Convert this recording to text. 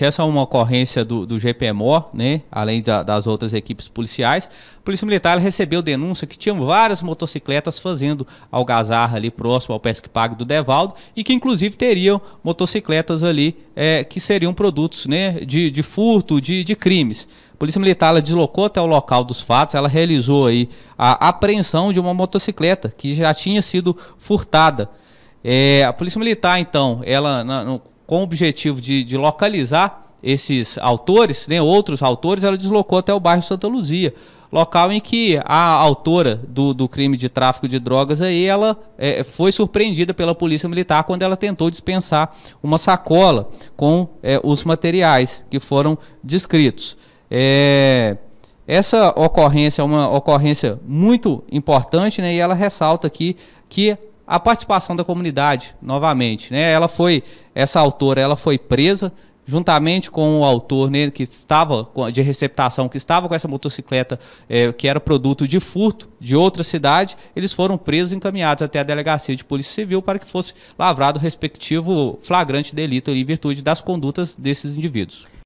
Essa é uma ocorrência do, do GPMO, né? além da, das outras equipes policiais. A Polícia Militar recebeu denúncia que tinham várias motocicletas fazendo algazarra ali próximo ao Pesque Pague do Devaldo e que inclusive teriam motocicletas ali é, que seriam produtos né? de, de furto, de, de crimes. A Polícia Militar ela deslocou até o local dos fatos, ela realizou aí a apreensão de uma motocicleta que já tinha sido furtada. É, a Polícia Militar, então, ela na, no, com o objetivo de, de localizar esses autores, né, outros autores, ela deslocou até o bairro Santa Luzia, local em que a autora do, do crime de tráfico de drogas aí, ela é, foi surpreendida pela polícia militar quando ela tentou dispensar uma sacola com é, os materiais que foram descritos. É, essa ocorrência é uma ocorrência muito importante né, e ela ressalta aqui que a participação da comunidade novamente, né? Ela foi essa autora, ela foi presa juntamente com o autor né, que estava de receptação, que estava com essa motocicleta é, que era produto de furto de outra cidade, eles foram presos e encaminhados até a delegacia de polícia civil para que fosse lavrado o respectivo flagrante delito ali, em virtude das condutas desses indivíduos.